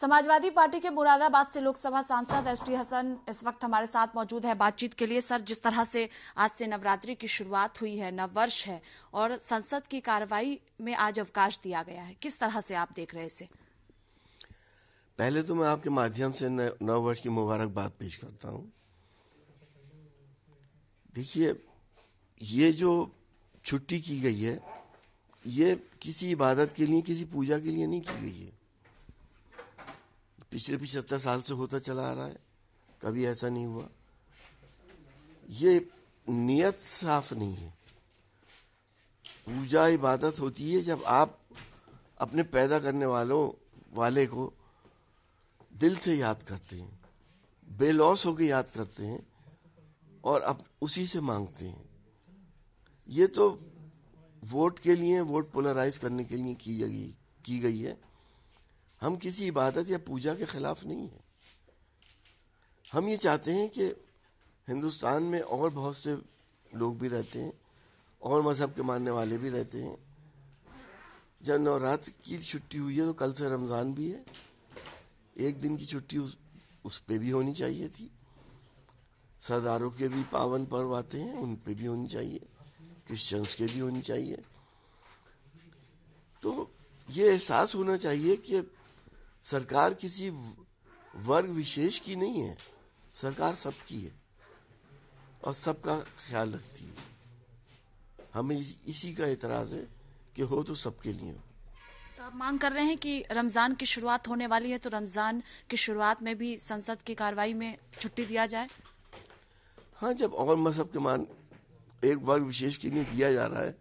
Samajwadi party के मुरादाबाद से लोकसभा सांसद एस टी हसन इस वक्त हमारे साथ मौजूद है बातचीत के लिए सर जिस तरह से आज से नवरात्रि की शुरुआत हुई है नववर्ष है और संसद की कार्रवाई में आज अवकाश दिया गया है किस तरह से आप देख रहे इसे पहले तो मैं आपके माध्यम से नव वर्ष की मुबारकबाद पेश करता हूँ देखिए ये जो छुट्टी की गई है ये किसी इबादत के लिए किसी पूजा के लिए नहीं की गई है पिछले पिछहत्तर साल से होता चला आ रहा है कभी ऐसा नहीं हुआ ये नियत साफ नहीं है पूजा इबादत होती है जब आप अपने पैदा करने वालों वाले को दिल से याद करते हैं बेलॉस होकर याद करते हैं और अब उसी से मांगते हैं ये तो वोट के लिए वोट पोलराइज करने के लिए की गई की गई है हम किसी इबादत या पूजा के खिलाफ नहीं है हम ये चाहते हैं कि हिंदुस्तान में और बहुत से लोग भी रहते हैं और मज़हब के मानने वाले भी रहते हैं जब नवरात्र की छुट्टी हुई है तो कल से रमज़ान भी है एक दिन की छुट्टी उस, उस पर भी होनी चाहिए थी सरदारों के भी पावन पर्व आते हैं उन पर भी होनी चाहिए क्रिश्चियंस के भी होनी चाहिए तो ये एहसास होना चाहिए कि सरकार किसी वर्ग विशेष की नहीं है सरकार सबकी है और सबका ख्याल रखती है हमें इसी का एतराज है कि हो तो सबके लिए हो तो आप मांग कर रहे हैं कि रमजान की शुरुआत होने वाली है तो रमजान की शुरुआत में भी संसद की कार्रवाई में छुट्टी दिया जाए हाँ जब और मजहब के मान एक वर्ग विशेष के लिए दिया जा रहा है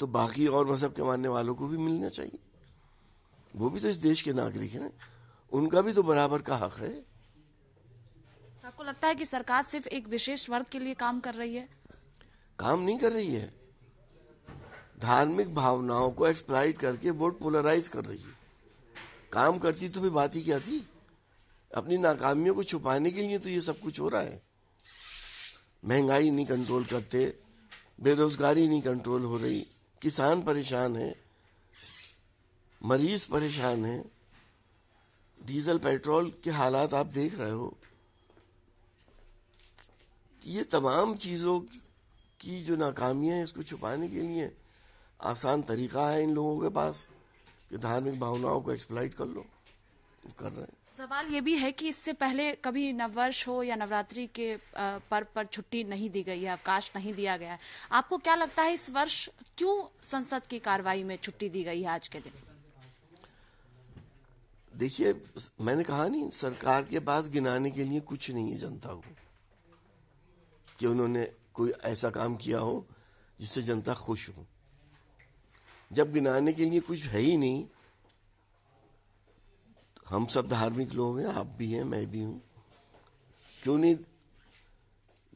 तो बाकी और मजहब के मानने वालों को भी मिलना चाहिए वो भी तो इस देश के नागरिक हैं उनका भी तो बराबर का हक है आपको लगता है कि सरकार सिर्फ एक विशेष वर्ग के लिए काम कर रही है काम नहीं कर रही है धार्मिक भावनाओं को एक्सप्लाइट करके वोट पोलराइज कर रही है काम करती तो भी बात ही क्या थी अपनी नाकामियों को छुपाने के लिए तो ये सब कुछ हो रहा है महंगाई नहीं कंट्रोल करते बेरोजगारी नहीं कंट्रोल हो रही किसान परेशान है मरीज परेशान है डीजल पेट्रोल के हालात आप देख रहे हो ये तमाम चीज़ों की जो नाकामियां हैं इसको छुपाने के लिए आसान तरीका है इन लोगों के पास कि धार्मिक भावनाओं को एक्सप्लाइट कर लो कर रहे हैं सवाल ये भी है कि इससे पहले कभी नववर्ष हो या नवरात्रि के पर्व पर छुट्टी नहीं दी गई है अवकाश नहीं दिया गया है आपको क्या लगता है इस वर्ष क्यों संसद की कार्रवाई में छुट्टी दी गई है आज के दिन देखिए मैंने कहा नहीं सरकार के पास गिनाने के लिए कुछ नहीं है जनता को कि उन्होंने कोई ऐसा काम किया हो जिससे जनता खुश हो जब गिनाने के लिए कुछ है ही नहीं हम सब धार्मिक लोग हैं आप भी हैं मैं भी हूं क्यों नहीं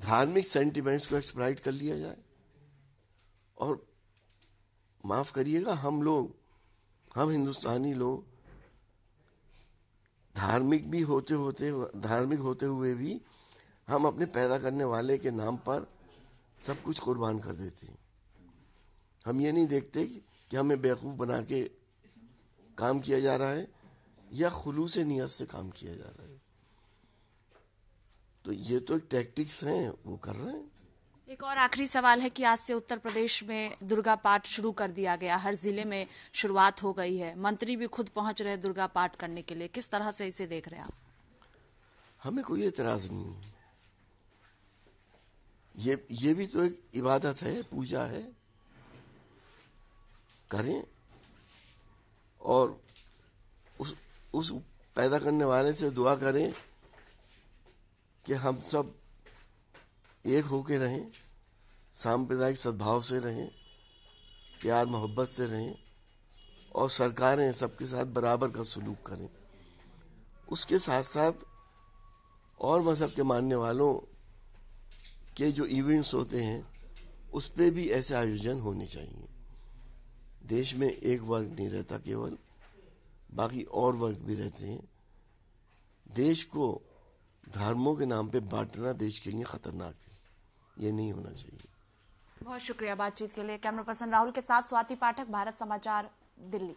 धार्मिक सेंटिमेंट्स को एक्सप्लाइट कर लिया जाए और माफ करिएगा हम लोग हम हिंदुस्तानी लोग धार्मिक भी होते होते धार्मिक होते हुए भी हम अपने पैदा करने वाले के नाम पर सब कुछ कुर्बान कर देते हैं हम ये नहीं देखते कि हमें बेवकूफ़ बना के काम किया जा रहा है या खुलूस नीयत से काम किया जा रहा है तो ये तो एक टैक्टिक्स हैं वो कर रहे हैं एक और आखिरी सवाल है कि आज से उत्तर प्रदेश में दुर्गा पाठ शुरू कर दिया गया हर जिले में शुरुआत हो गई है मंत्री भी खुद पहुंच रहे दुर्गा पाठ करने के लिए किस तरह से इसे देख रहे हैं आप हमें कोई एतराज नहीं है ये ये भी तो एक इबादत है पूजा है करें और उस उस पैदा करने वाले से दुआ करें कि हम सब एक होके रहें सांप्रदायिक सद्भाव से रहें प्यार मोहब्बत से रहें और सरकारें सबके साथ बराबर का सलूक करें उसके साथ साथ और मज़हब के मानने वालों के जो इवेंट्स होते हैं उस पर भी ऐसे आयोजन होने चाहिए देश में एक वर्ग नहीं रहता केवल बाकी और वर्ग भी रहते हैं देश को धर्मों के नाम पे बांटना देश के लिए खतरनाक है ये नहीं होना चाहिए बहुत शुक्रिया बातचीत के लिए कैमरा पर्सन राहुल के साथ स्वाति पाठक भारत समाचार दिल्ली